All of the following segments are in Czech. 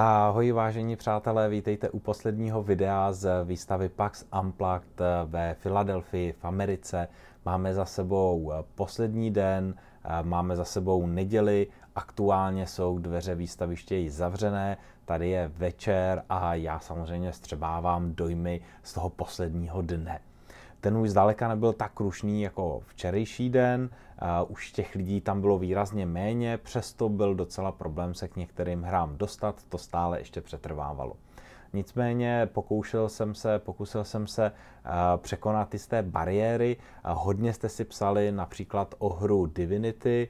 Ahoj vážení přátelé, vítejte u posledního videa z výstavy PAX Unplugged ve Filadelfii v Americe. Máme za sebou poslední den, máme za sebou neděli, aktuálně jsou dveře výstaviště již zavřené, tady je večer a já samozřejmě střebávám dojmy z toho posledního dne. Ten už zdaleka nebyl tak krušný jako včerejší den, už těch lidí tam bylo výrazně méně, přesto byl docela problém se k některým hrám dostat, to stále ještě přetrvávalo. Nicméně pokoušel jsem se, pokusil jsem se eh, překonat jisté bariéry. Hodně jste si psali například o hru Divinity,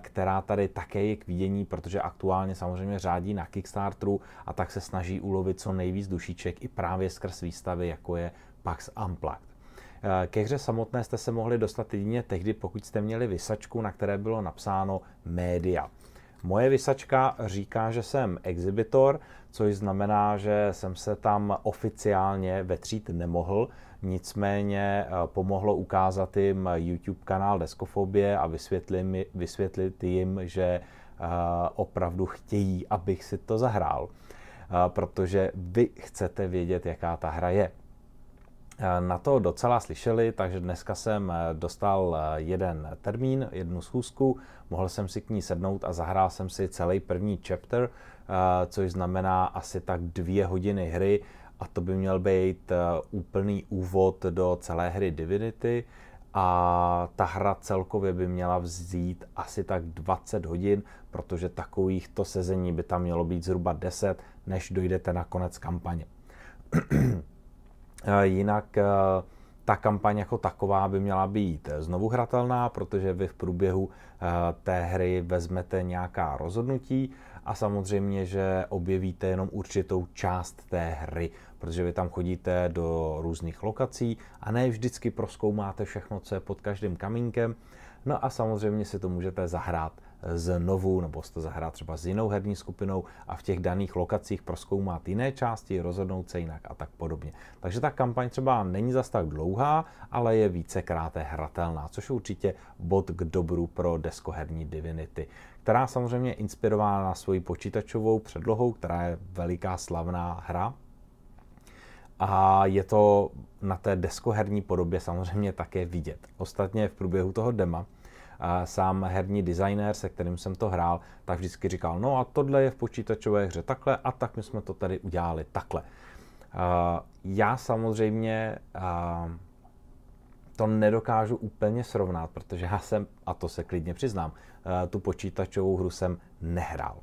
která tady také je k vidění, protože aktuálně samozřejmě řádí na Kickstarteru a tak se snaží ulovit co nejvíc dušíček i právě skrz výstavy, jako je Pax Amplact. Ke hře samotné jste se mohli dostat jedině tehdy, pokud jste měli vysačku, na které bylo napsáno média. Moje vysačka říká, že jsem exhibitor, což znamená, že jsem se tam oficiálně vetřít nemohl, nicméně eh, pomohlo ukázat jim YouTube kanál Deskofobie a vysvětlit, mi, vysvětlit jim, že eh, opravdu chtějí, abych si to zahrál, eh, protože vy chcete vědět, jaká ta hra je na to docela slyšeli, takže dneska jsem eh, dostal eh, jeden termín, jednu schůzku, mohl jsem si k ní sednout a zahrál jsem si celý první chapter, eh, což znamená asi tak dvě hodiny hry a to by měl být úplný úvod do celé hry Divinity a ta hra celkově by měla vzít asi tak 20 hodin, protože takovýchto sezení by tam mělo být zhruba 10, než dojdete na konec kampaně. Eh, jinak eh, ta kampaň jako taková by měla být znovu hratelná, protože vy v průběhu eh, té hry vezmete nějaká rozhodnutí a samozřejmě, že objevíte jenom určitou část té hry, protože vy tam chodíte do různých lokací a ne vždycky proskoumáte všechno, co je pod každým kamínkem. No a samozřejmě si to můžete zahrát znovu, nebo si to zahrát třeba s jinou herní skupinou a v těch daných lokacích proskoumat jiné části, rozhodnout se jinak a tak podobně. Takže ta kampaň třeba není zas tak dlouhá, ale je vícekrát hratelná, což je určitě bod k dobru pro deskoherní Divinity, která samozřejmě inspirována svojí počítačovou předlohou, která je veliká slavná hra, a je to na té deskoherní podobě samozřejmě také vidět. Ostatně v průběhu toho dema sám herní designer, se kterým jsem to hrál, tak vždycky říkal, no a tohle je v počítačové hře takhle a tak my jsme to tady udělali takhle. Já samozřejmě to nedokážu úplně srovnat, protože já jsem, a to se klidně přiznám, tu počítačovou hru jsem nehrál.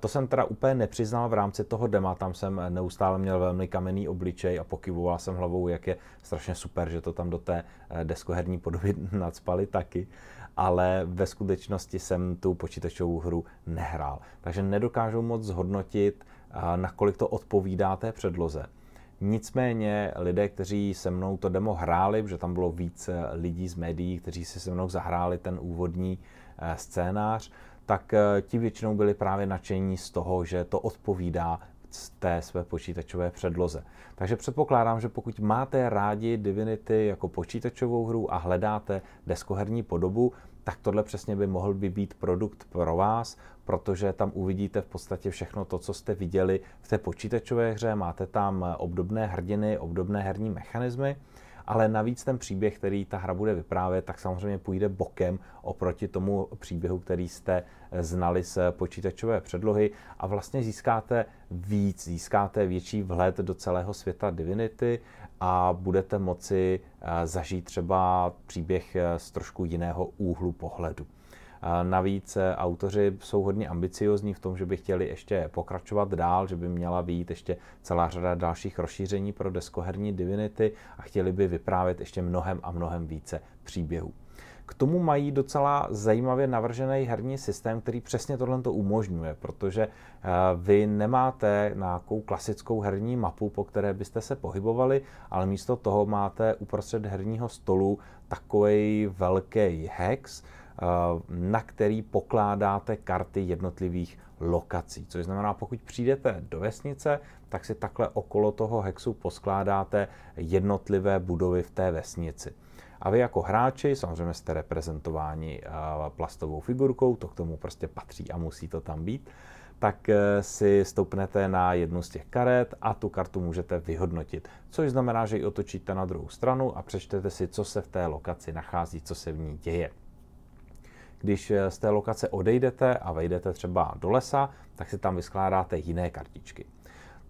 To jsem teda úplně nepřiznal v rámci toho dema, tam jsem neustále měl velmi kamenný obličej a pokyvoval jsem hlavou, jak je strašně super, že to tam do té eh, deskoherní podoby nadspali taky, ale ve skutečnosti jsem tu počítačovou hru nehrál. Takže nedokážu moc zhodnotit, eh, nakolik to odpovídá té předloze. Nicméně lidé, kteří se mnou to demo hráli, protože tam bylo víc eh, lidí z médií, kteří si se mnou zahráli ten úvodní scénář, tak eh, ti většinou byli právě nadšení z toho, že to odpovídá z té své počítačové předloze. Takže předpokládám, že pokud máte rádi Divinity jako počítačovou hru a hledáte deskoherní podobu, tak tohle přesně by mohl by být produkt pro vás, protože tam uvidíte v podstatě všechno to, co jste viděli v té počítačové hře. Máte tam eh, obdobné hrdiny, obdobné herní mechanismy ale navíc ten příběh, který ta hra bude vyprávět, tak samozřejmě půjde bokem oproti tomu příběhu, který jste eh, znali z eh, počítačové předlohy a vlastně získáte víc, získáte větší vhled do celého světa Divinity a budete moci eh, zažít třeba příběh z trošku jiného úhlu pohledu. Navíc eh, autoři jsou hodně ambiciozní v tom, že by chtěli ještě pokračovat dál, že by měla být ještě celá řada dalších rozšíření pro deskoherní divinity a chtěli by vyprávět ještě mnohem a mnohem více příběhů. K tomu mají docela zajímavě navržený herní systém, který přesně tohle to umožňuje, protože eh, vy nemáte nějakou klasickou herní mapu, po které byste se pohybovali, ale místo toho máte uprostřed herního stolu takový velký hex, Eh, na který pokládáte karty jednotlivých lokací. Což znamená, pokud přijdete do vesnice, tak si takhle okolo toho hexu poskládáte jednotlivé budovy v té vesnici. A vy jako hráči samozřejmě jste reprezentováni eh, plastovou figurkou, to k tomu prostě patří a musí to tam být tak eh, si stoupnete na jednu z těch karet a tu kartu můžete vyhodnotit. Což znamená, že ji otočíte na druhou stranu a přečtete si, co se v té lokaci nachází, co se v ní děje. Když eh, z té lokace odejdete a vejdete třeba do lesa, tak si tam vyskládáte jiné kartičky.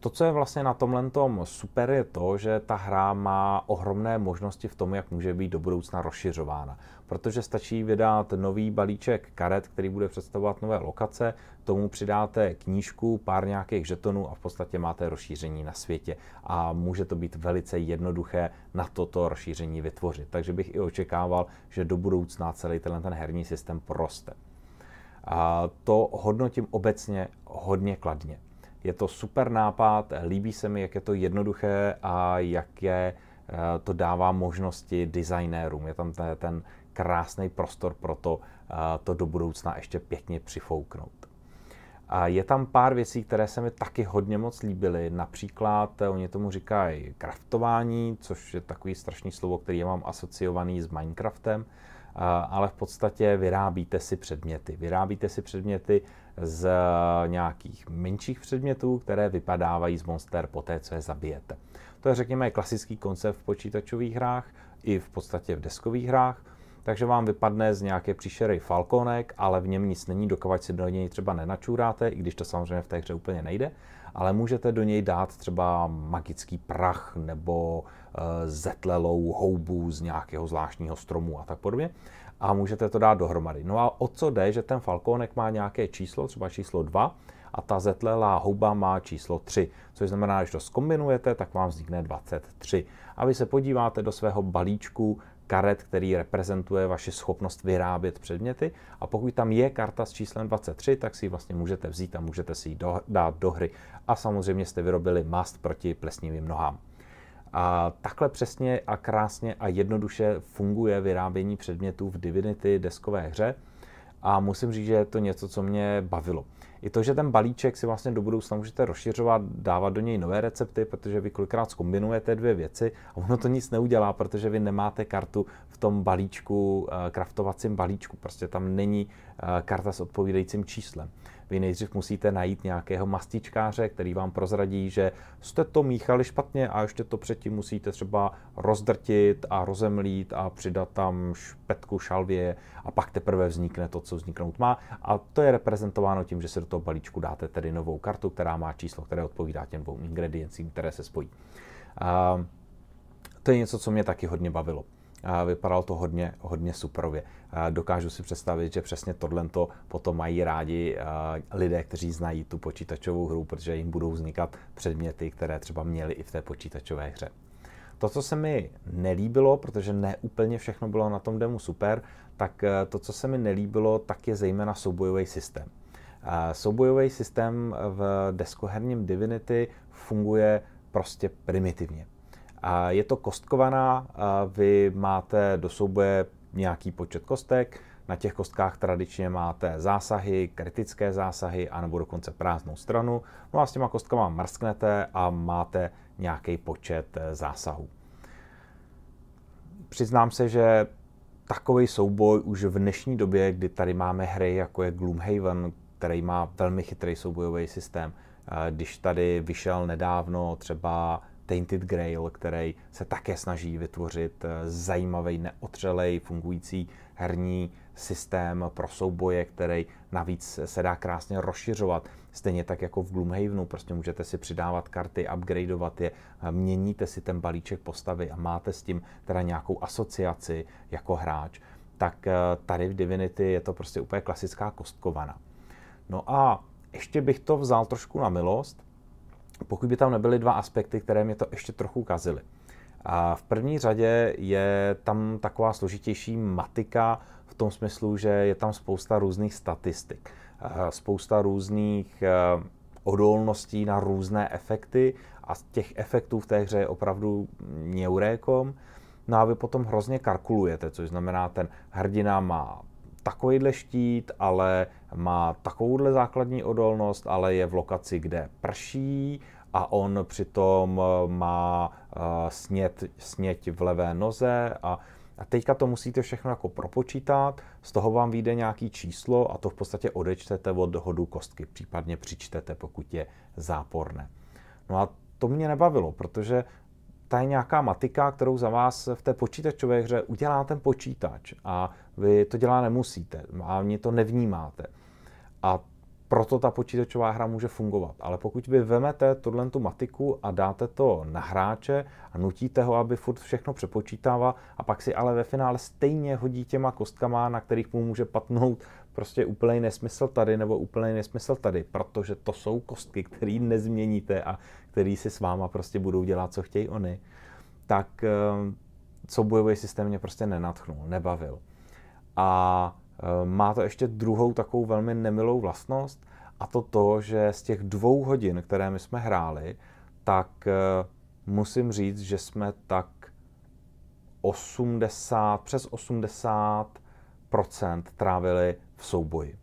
To, co je vlastně na tomhle tom super, je to, že ta hra má ohromné možnosti v tom, jak může být do budoucna rozšiřována. Protože stačí vydat nový balíček karet, který bude představovat nové lokace, tomu přidáte knížku, pár nějakých žetonů a v podstatě máte rozšíření na světě. A může to být velice jednoduché na toto rozšíření vytvořit. Takže bych i očekával, že do budoucna celý tenhle ten herní systém proste. A to hodnotím obecně hodně kladně. Je to super nápad, líbí se mi, jak je to jednoduché a jak je eh, to dává možnosti designérům. Je tam ten krásný prostor pro to, eh, to do budoucna ještě pěkně přifouknout. A je tam pár věcí, které se mi taky hodně moc líbily. Například eh, oni tomu říkají kraftování, což je takový strašný slovo, který já mám asociovaný s Minecraftem, eh, ale v podstatě vyrábíte si předměty. Vyrábíte si předměty z eh, nějakých menších předmětů, které vypadávají z monster po té, co je zabijete. To je, řekněme, klasický koncept v počítačových hrách i v podstatě v deskových hrách takže vám vypadne z nějaké příšery falkonek, ale v něm nic není, dokavať si do něj třeba nenačůráte, i když to samozřejmě v té hře úplně nejde, ale můžete do něj dát třeba magický prach nebo e, zetlelou houbu z nějakého zvláštního stromu a tak podobně a můžete to dát dohromady. No a o co jde, že ten falkonek má nějaké číslo, třeba číslo 2, a ta zetlelá houba má číslo 3, což znamená, že to skombinujete, tak vám vznikne 23. A vy se podíváte do svého balíčku karet, který reprezentuje vaši schopnost vyrábět předměty. A pokud tam je karta s číslem 23, tak si ji vlastně můžete vzít a můžete si ji do, dát do hry. A samozřejmě jste vyrobili mast proti plesnivým nohám. A takhle přesně a krásně a jednoduše funguje vyrábění předmětů v Divinity deskové hře. A musím říct, že je to něco, co mě bavilo i to, že ten balíček si vlastně do budoucna můžete rozšiřovat, dávat do něj nové recepty, protože vy kolikrát zkombinujete dvě věci a ono to nic neudělá, protože vy nemáte kartu v tom balíčku, eh, kraftovacím balíčku, prostě tam není eh, karta s odpovídajícím číslem. Vy nejdřív musíte najít nějakého mastičkáře, který vám prozradí, že jste to míchali špatně a ještě to předtím musíte třeba rozdrtit a rozemlít a přidat tam špetku šalvě a pak teprve vznikne to, co vzniknout má. A to je reprezentováno tím, že se do toho balíčku dáte tedy novou kartu, která má číslo, které odpovídá těm dvou ingrediencím, které se spojí. to je něco, co mě taky hodně bavilo. A vypadalo to hodně, hodně superově dokážu si představit, že přesně tohle potom mají rádi eh, lidé, kteří znají tu počítačovou hru, protože jim budou vznikat předměty, které třeba měli i v té počítačové hře. To, co se mi nelíbilo, protože ne úplně všechno bylo na tom demo super, tak eh, to, co se mi nelíbilo, tak je zejména soubojový systém. Eh, soubojový systém v deskoherním Divinity funguje prostě primitivně. Je to kostkovaná, vy máte do souboje nějaký počet kostek. Na těch kostkách tradičně máte zásahy, kritické zásahy, anebo dokonce prázdnou stranu. No a s těma kostkama mrsknete a máte nějaký počet eh, zásahů. Přiznám se, že takový souboj už v dnešní době, kdy tady máme hry jako je Gloomhaven, který má velmi chytrý soubojový systém, eh, když tady vyšel nedávno třeba Tainted Grail, který se také snaží vytvořit eh, zajímavý, neotřelej, fungující herní systém pro souboje, který navíc se dá krásně rozšiřovat. Stejně tak jako v Gloomhavenu, prostě můžete si přidávat karty, upgradeovat je, eh, měníte si ten balíček postavy a máte s tím teda nějakou asociaci jako hráč. Tak eh, tady v Divinity je to prostě úplně klasická kostkovana. No a ještě bych to vzal trošku na milost, pokud by tam nebyly dva aspekty, které mě to ještě trochu kazily. A v první řadě je tam taková složitější matika v tom smyslu, že je tam spousta různých statistik, eh, spousta různých eh, odolností na různé efekty a těch efektů v té hře je opravdu neurékom. No a vy potom hrozně kalkulujete, což znamená, ten hrdina má takovýhle štít, ale má takovouhle základní odolnost, ale je v lokaci, kde prší a on přitom eh, má eh, snět, sněť v levé noze a a teďka to musíte všechno jako propočítat, z toho vám vyjde nějaký číslo a to v podstatě odečtete od hodu kostky, případně přičtete, pokud je záporné. No a to mě nebavilo, protože ta je nějaká matika, kterou za vás v té počítačové hře udělá ten počítač a vy to dělá nemusíte a ani to nevnímáte. A proto ta počítačová hra může fungovat. Ale pokud vy vemete tuhle tu matiku a dáte to na hráče a nutíte ho, aby furt všechno přepočítával, a pak si ale ve finále stejně hodí těma kostkama, na kterých mu může patnout prostě úplný nesmysl tady nebo úplný nesmysl tady, protože to jsou kostky, které nezměníte a které si s váma prostě budou dělat, co chtějí oni, tak eh, co bojový systém mě prostě nenatchnul, nebavil. A eh, má to ještě druhou takovou velmi nemilou vlastnost a to to, že z těch dvou hodin, které my jsme hráli, tak eh, musím říct, že jsme tak 80, přes 80 trávili v souboji.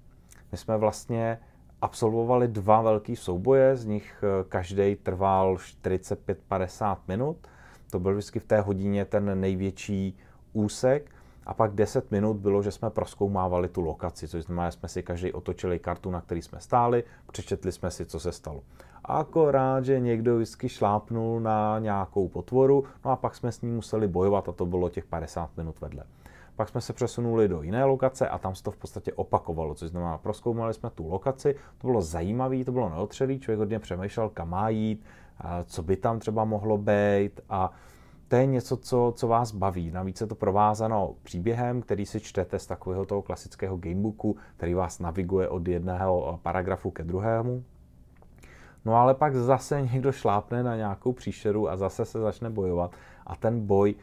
My jsme vlastně absolvovali dva velký souboje, z nich eh, každý trval 45-50 minut. To byl vždycky v té hodině ten největší úsek. A pak 10 minut bylo, že jsme proskoumávali tu lokaci, což znamená, že jsme si každý otočili kartu, na který jsme stáli, přečetli jsme si, co se stalo. Akorát, že někdo vždycky šlápnul na nějakou potvoru, no a pak jsme s ní museli bojovat a to bylo těch 50 minut vedle pak jsme se přesunuli do jiné lokace a tam se to v podstatě opakovalo, což znamená, proskoumali jsme tu lokaci, to bylo zajímavé, to bylo neotřelý, člověk hodně přemýšlel, kam má jít, co by tam třeba mohlo být a to je něco, co, co vás baví. Navíc je to provázano příběhem, který si čtete z takového toho klasického gamebooku, který vás naviguje od jedného paragrafu ke druhému. No ale pak zase někdo šlápne na nějakou příšeru a zase se začne bojovat a ten boj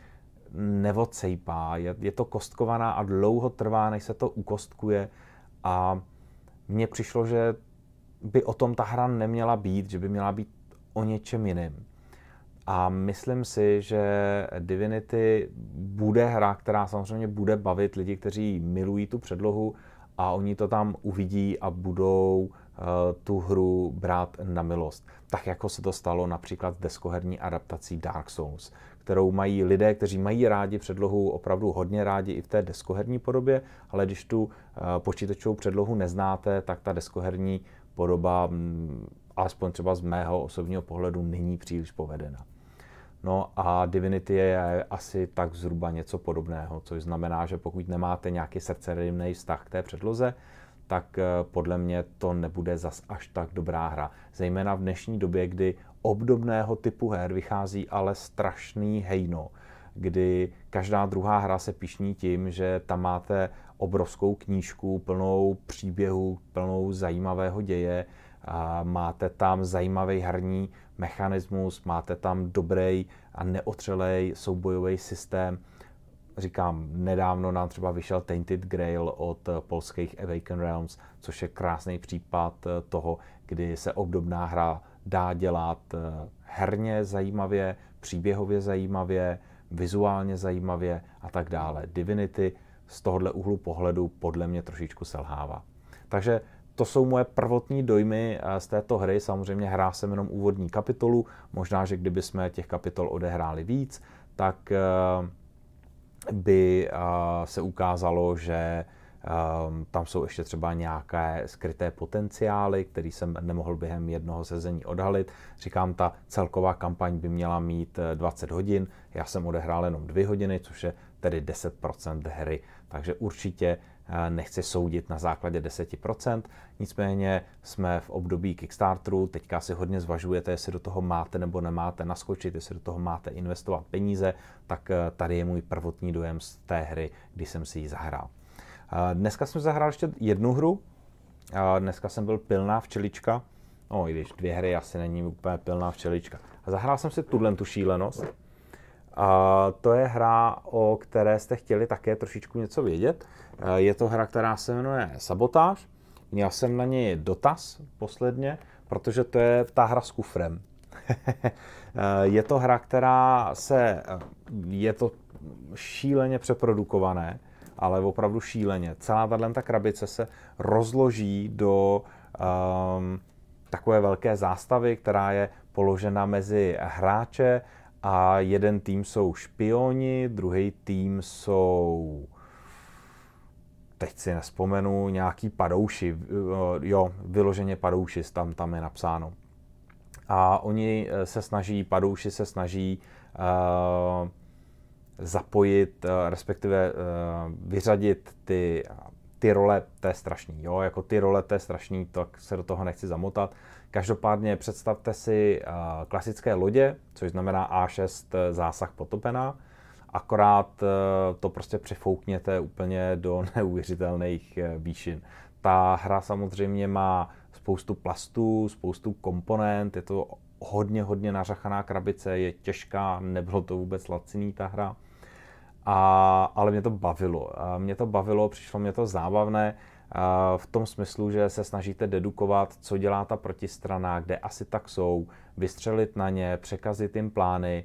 nevocejpá, je, je to kostkovaná a dlouho trvá, než se to ukostkuje a mně přišlo, že by o tom ta hra neměla být, že by měla být o něčem jiném. A myslím si, že Divinity bude hra, která samozřejmě bude bavit lidi, kteří milují tu předlohu a oni to tam uvidí a budou uh, tu hru brát na milost. Tak jako se to stalo například deskoherní adaptací Dark Souls, kterou mají lidé, kteří mají rádi předlohu opravdu hodně rádi i v té deskoherní podobě, ale když tu eh, počítačovou předlohu neznáte, tak ta deskoherní podoba, mm, alespoň třeba z mého osobního pohledu, není příliš povedena. No a Divinity je asi tak zhruba něco podobného, což znamená, že pokud nemáte nějaký srdcerivný vztah k té předloze, tak eh, podle mě to nebude zas až tak dobrá hra. Zejména v dnešní době, kdy obdobného typu her vychází ale strašný hejno, kdy každá druhá hra se pišní tím, že tam máte obrovskou knížku plnou příběhu, plnou zajímavého děje, a máte tam zajímavý herní mechanismus, máte tam dobrý a neotřelej soubojový systém. Říkám, nedávno nám třeba vyšel Tainted Grail od polských Awaken Realms, což je krásný případ toho, kdy se obdobná hra dá dělat eh, herně zajímavě, příběhově zajímavě, vizuálně zajímavě a tak dále. Divinity z tohohle úhlu pohledu podle mě trošičku selhává. Takže to jsou moje prvotní dojmy eh, z této hry. Samozřejmě hrá se jenom úvodní kapitolu. Možná, že kdyby jsme těch kapitol odehráli víc, tak eh, by se ukázalo, že Ehm, tam jsou ještě třeba nějaké skryté potenciály, které jsem nemohl během jednoho sezení odhalit. Říkám, ta celková kampaň by měla mít 20 eh, hodin, já jsem odehrál jenom 2 hodiny, což je tedy 10% hry. Takže určitě eh, nechci soudit na základě 10%, nicméně jsme v období Kickstarteru, teďka si hodně zvažujete, jestli do toho máte nebo nemáte naskočit, jestli do toho máte investovat peníze, tak eh, tady je můj prvotní dojem z té hry, kdy jsem si ji zahrál. Dneska jsem zahrál ještě jednu hru. Dneska jsem byl pilná včelička. No, i když dvě hry asi není úplně pilná včelička. A zahrál jsem si tuhle tu šílenost. A to je hra, o které jste chtěli také trošičku něco vědět. E, je to hra, která se jmenuje Sabotáž. Měl jsem na něj dotaz posledně, protože to je ta hra s kufrem. E, je to hra, která se... E, je to šíleně přeprodukované ale opravdu šíleně. Celá tahle ta krabice se rozloží do um, takové velké zástavy, která je položena mezi hráče a jeden tým jsou špioni, druhý tým jsou teď si nespomenu, nějaký padouši, eh, jo, vyloženě padouši, tam, tam je napsáno. A oni eh, se snaží, padouši se snaží uh, zapojit, eh, respektive eh, vyřadit ty, ty role je strašný. Jo, jako ty role je strašný, tak se do toho nechci zamotat. Každopádně představte si eh, klasické lodě, což znamená A6 zásah potopená, akorát to prostě přefoukněte úplně do neuvěřitelných výšin. Ta hra samozřejmě má spoustu plastů, spoustu komponent, je to hodně, hodně nařachaná krabice, je těžká, nebylo to vůbec laciný ta hra. A, ale mě to bavilo. Mě to bavilo, přišlo mě to zábavné v tom smyslu, že se snažíte dedukovat, co dělá ta protistrana, kde asi tak jsou, vystřelit na ně, překazit jim plány.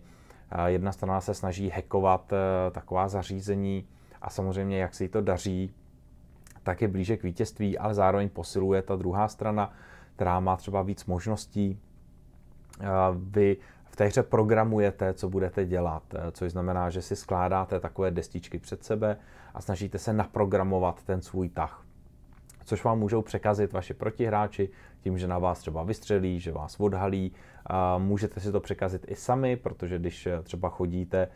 Jedna strana se snaží hackovat e, taková zařízení a samozřejmě, jak se jí to daří, tak je blíže k vítězství, ale zároveň posiluje ta druhá strana, která má třeba víc možností. Vy v té hře programujete, co budete dělat, eh, což znamená, že si skládáte takové destičky před sebe a snažíte se naprogramovat ten svůj tah což vám můžou překazit vaši protihráči tím, že na vás třeba vystřelí, že vás odhalí. Můžete si to překazit i sami, protože když eh, třeba chodíte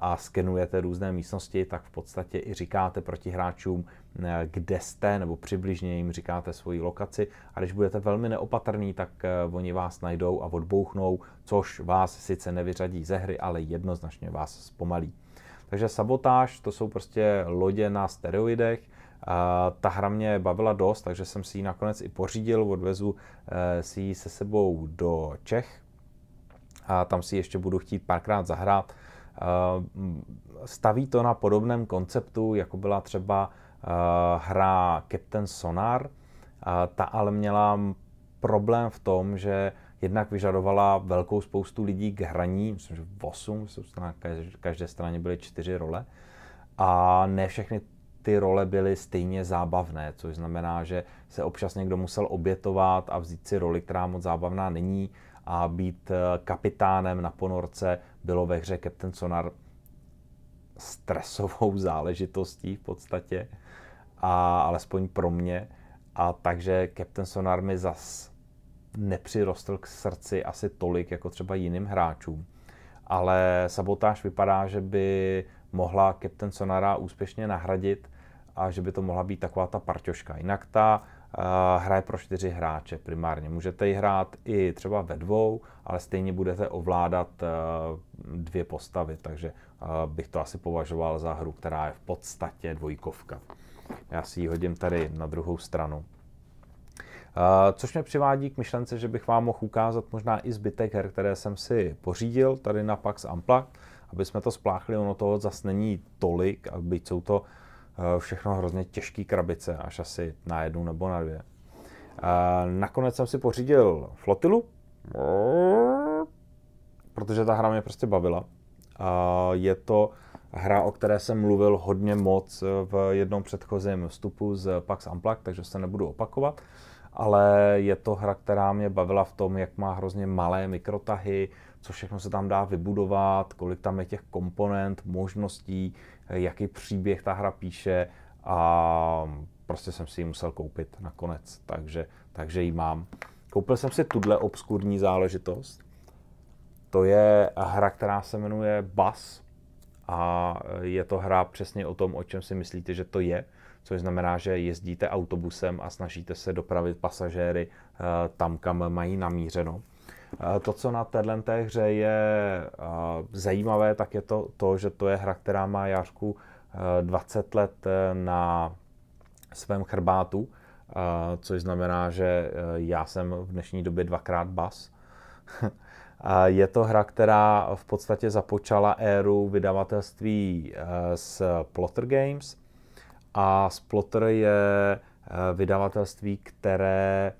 a skenujete různé místnosti, tak v podstatě i říkáte protihráčům, eh, kde jste, nebo přibližně jim říkáte svoji lokaci. A když budete velmi neopatrní, tak eh, oni vás najdou a odbouchnou, což vás sice nevyřadí ze hry, ale jednoznačně vás zpomalí. Takže sabotáž, to jsou prostě lodě na steroidech, ta hra mě bavila dost, takže jsem si ji nakonec i pořídil, odvezu eh, si ji se sebou do Čech a tam si ještě budu chtít párkrát zahrát. Eh, staví to na podobném konceptu, jako byla třeba eh, hra Captain Sonar. Eh, ta ale měla problém v tom, že jednak vyžadovala velkou spoustu lidí k hraní, myslím, že 8, na každé straně byly čtyři role, a ne všechny ty role byly stejně zábavné, což znamená, že se občas někdo musel obětovat a vzít si roli, která moc zábavná není, a být eh, kapitánem na ponorce bylo ve hře Captain Sonar stresovou záležitostí v podstatě, a alespoň pro mě. A takže Captain Sonar mi zas nepřirostl k srdci asi tolik, jako třeba jiným hráčům. Ale sabotáž vypadá, že by mohla Captain Sonara úspěšně nahradit a že by to mohla být taková ta parťoška. Jinak ta hraje pro čtyři hráče primárně. Můžete ji hrát i třeba ve dvou, ale stejně budete ovládat eh, dvě postavy, takže eh, bych to asi považoval za hru, která je v podstatě dvojkovka. Já si ji hodím tady na druhou stranu. Eh, což mě přivádí k myšlence, že bych vám mohl ukázat možná i zbytek her, které jsem si pořídil tady na Pax Amplak, aby jsme to spláchli, ono toho zas není tolik, a byť jsou to Eh, všechno hrozně těžký krabice, až asi na jednu nebo na dvě. A eh, nakonec jsem si pořídil flotilu, protože ta hra mě prostě bavila. A eh, je to hra, o které jsem mluvil hodně moc v jednom předchozím vstupu z Pax Amplak, takže se nebudu opakovat, ale je to hra, která mě bavila v tom, jak má hrozně malé mikrotahy, co všechno se tam dá vybudovat, kolik tam je těch komponent, možností, Eh, jaký příběh ta hra píše a prostě jsem si ji musel koupit nakonec, takže, takže ji mám. Koupil jsem si tuhle obskurní záležitost. To je hra, která se jmenuje Bas a eh, je to hra přesně o tom, o čem si myslíte, že to je, což znamená, že jezdíte autobusem a snažíte se dopravit pasažéry eh, tam, kam mají namířeno. Eh, to, co na téhle té hře je eh, zajímavé, tak je to, to, že to je hra, která má Jářku 20 eh, let na svém chrbátu, což znamená, že já jsem v dnešní době dvakrát bas. Je to hra, která v podstatě započala éru vydavatelství z Plotter Games a Splotter je vydavatelství, které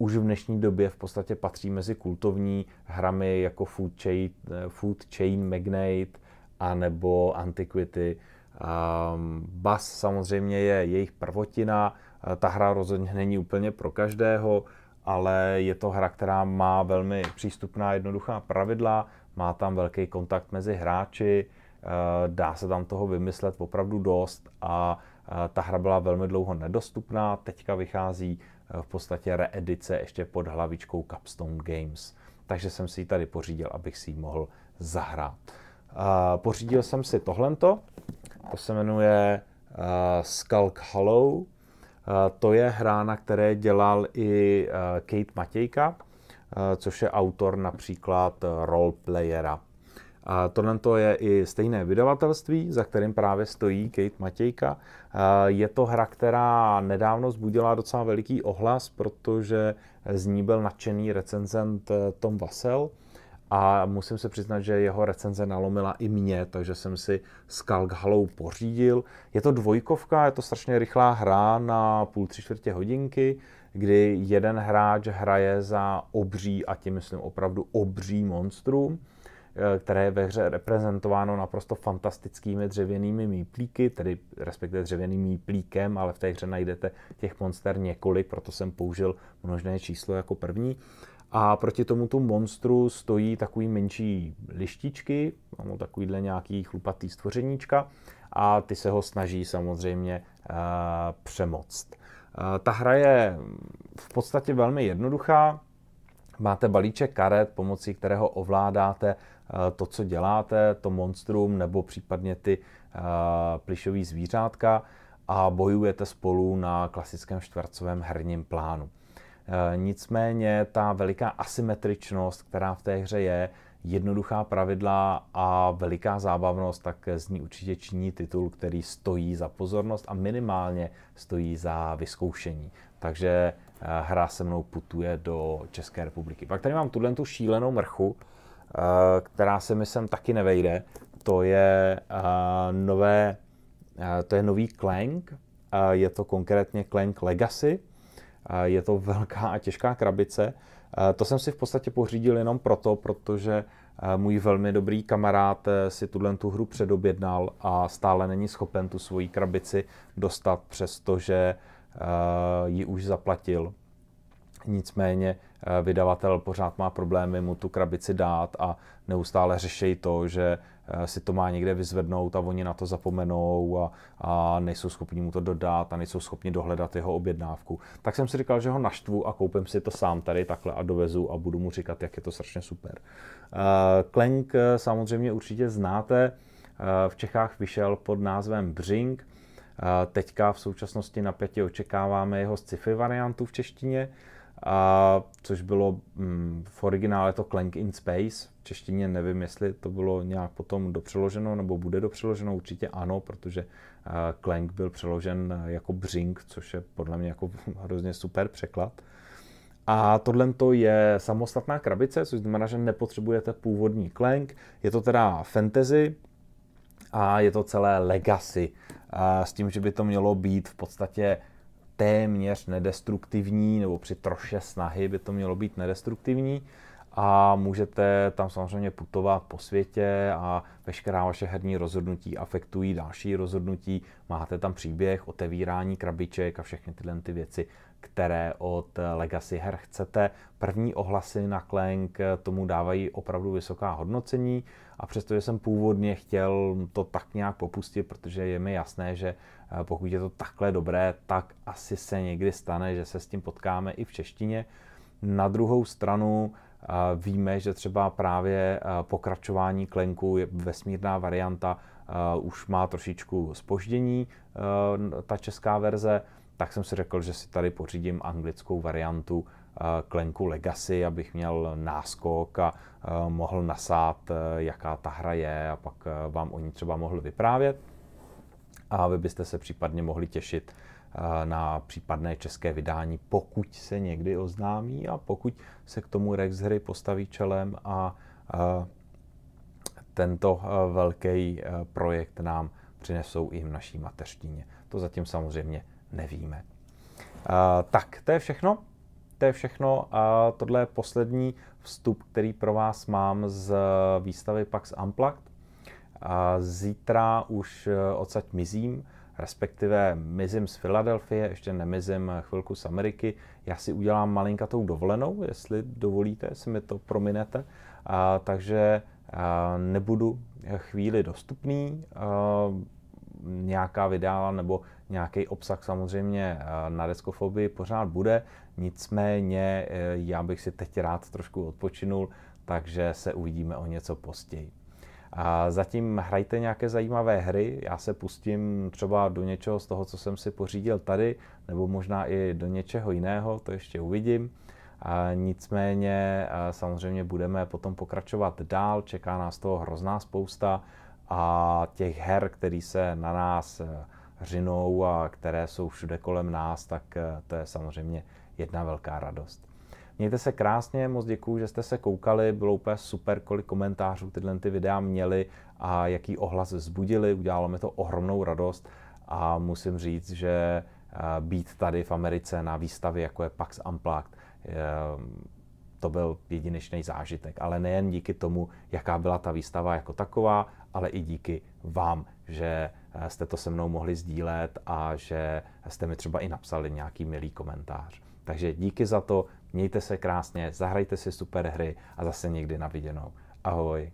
už v dnešní době v podstatě patří mezi kultovní hramy jako Food Chain, food chain Magnate a nebo Antiquity. Um, ehm, Bas samozřejmě je jejich prvotina, eh, ta hra rozhodně není úplně pro každého, ale je to hra, která má velmi přístupná, jednoduchá pravidla, má tam velký kontakt mezi hráči, eh, dá se tam toho vymyslet opravdu dost a eh, ta hra byla velmi dlouho nedostupná, teďka vychází v podstatě reedice ještě pod hlavičkou Capstone Games. Takže jsem si ji tady pořídil, abych si ji mohl zahrát. pořídil jsem si tohlento, to se jmenuje Skulk Hollow. to je hra, na které dělal i Kate Matějka, což je autor například roleplayera a tohle je i stejné vydavatelství, za kterým právě stojí Kate Matějka. Je to hra, která nedávno zbudila docela veliký ohlas, protože z ní byl nadšený recenzent eh, Tom Vasel. A musím se přiznat, že jeho recenze nalomila i mě, takže jsem si Skalk Halou pořídil. Je to dvojkovka, je to strašně rychlá hra na půl tři čtvrtě hodinky, kdy jeden hráč hraje za obří, a tím myslím opravdu obří monstrum, Eh, které je ve hře reprezentováno naprosto fantastickými dřevěnými míplíky, tedy respektive dřevěným míplíkem, ale v té hře najdete těch monster několik, proto jsem použil množné číslo jako první. A proti tomuto monstru stojí takový menší lištičky, no, takovýhle nějaký chlupatý stvořeníčka a ty se ho snaží samozřejmě uh, přemoct. Uh, ta hra je v podstatě velmi jednoduchá, máte balíček karet, pomocí kterého ovládáte Eh, to, co děláte, to monstrum nebo případně ty eh, plišový zvířátka a bojujete spolu na klasickém čtvercovém herním plánu. Eh, nicméně ta veliká asymetričnost, která v té hře je, jednoduchá pravidla a veliká zábavnost, tak z ní určitě činí titul, který stojí za pozornost a minimálně stojí za vyzkoušení. Takže hra se mnou putuje do České republiky. Pak tady mám tuhle tu šílenou mrchu, Eh, která se mi sem taky nevejde. To je eh, nové, eh, to je nový Clank, je to konkrétně Clank Legacy, je to velká a těžká krabice. To jsem si v podstatě pořídil jenom proto, protože můj velmi dobrý kamarád si tuhle tu hru předobjednal a stále není schopen tu svoji krabici dostat, přestože ji už zaplatil. Nicméně eh, vydavatel pořád má problémy mu tu krabici dát a neustále řeší to, že eh, si to má někde vyzvednout a oni na to zapomenou a, a nejsou schopni mu to dodat a nejsou schopni dohledat jeho objednávku. Tak jsem si říkal, že ho naštvu a koupím si to sám tady takhle a dovezu a budu mu říkat, jak je to strašně super. Eh, Klenk samozřejmě určitě znáte, v Čechách vyšel pod názvem Břink. Teďka v současnosti pěti očekáváme jeho sci-fi variantu v češtině a což bylo mm, v originále to Clank in Space. V češtině nevím, jestli to bylo nějak potom dopřeloženo nebo bude dopřeloženo, určitě ano, protože uh, Clank byl přeložen eh, jako Břink, což je podle mě jako hrozně super překlad. A tohle je samostatná krabice, což znamená, že nepotřebujete původní Clank. Je to teda fantasy a je to celé legacy. A s tím, že by to mělo být v podstatě téměř nedestruktivní, nebo při troše snahy by to mělo být nedestruktivní a můžete tam samozřejmě putovat po světě a veškerá vaše herní rozhodnutí afektují další rozhodnutí. Máte tam příběh, otevírání krabiček a všechny tyhle ty věci, které od Legacy her chcete. První ohlasy na Clank tomu dávají opravdu vysoká hodnocení a přestože jsem původně chtěl to tak nějak popustit, protože je mi jasné, že pokud je to takhle dobré, tak asi se někdy stane, že se s tím potkáme i v češtině. Na druhou stranu víme, že třeba právě pokračování klenku je vesmírná varianta už má trošičku spoždění, ta česká verze, tak jsem si řekl, že si tady pořídím anglickou variantu klenku Legacy, abych měl náskok a mohl nasát, jaká ta hra je a pak vám o ní třeba mohl vyprávět a vy byste se případně mohli těšit eh, na případné české vydání, pokud se někdy oznámí a pokud se k tomu Rex hry postaví čelem a eh, tento eh, velký projekt nám přinesou i v naší mateřštině. To zatím samozřejmě nevíme. Tak, to je všechno. To je všechno. a Tohle je poslední vstup, který pro vás mám z výstavy Pax Amplakt. A zítra už eh, odsaď mizím, respektive mizím z Filadelfie, ještě nemizím eh, chvilku z Ameriky. Já si udělám malinkatou dovolenou, jestli dovolíte, jestli mi to prominete. A, takže a, eh, nebudu chvíli dostupný. A, nějaká videa nebo nějaký obsah samozřejmě na deskofobii pořád bude, nicméně já bych si teď rád trošku odpočinul, takže se uvidíme o něco později. A zatím hrajte nějaké zajímavé hry, já se pustím třeba do něčeho z toho, co jsem si pořídil tady, nebo možná i do něčeho jiného, to ještě uvidím. A nicméně samozřejmě budeme potom pokračovat dál, čeká nás toho hrozná spousta a těch her, které se na nás e, řinou a které jsou všude kolem nás, tak e, to je samozřejmě jedna velká radost. Mějte se krásně, moc děkuji, že jste se koukali, bylo úplně super, kolik komentářů tyhle ty videa měly a jaký ohlas vzbudili, udělalo mi to ohromnou radost a musím říct, že eh, být tady v Americe na výstavě, jako je Pax Unplugged, eh, to byl jedinečný zážitek, ale nejen díky tomu, jaká byla ta výstava jako taková, ale i díky vám, že eh, jste to se mnou mohli sdílet a že jste mi třeba i napsali nějaký milý komentář. Takže díky za to, Mějte se krásně, zahrajte si super hry a zase někdy na viděnou. Ahoj.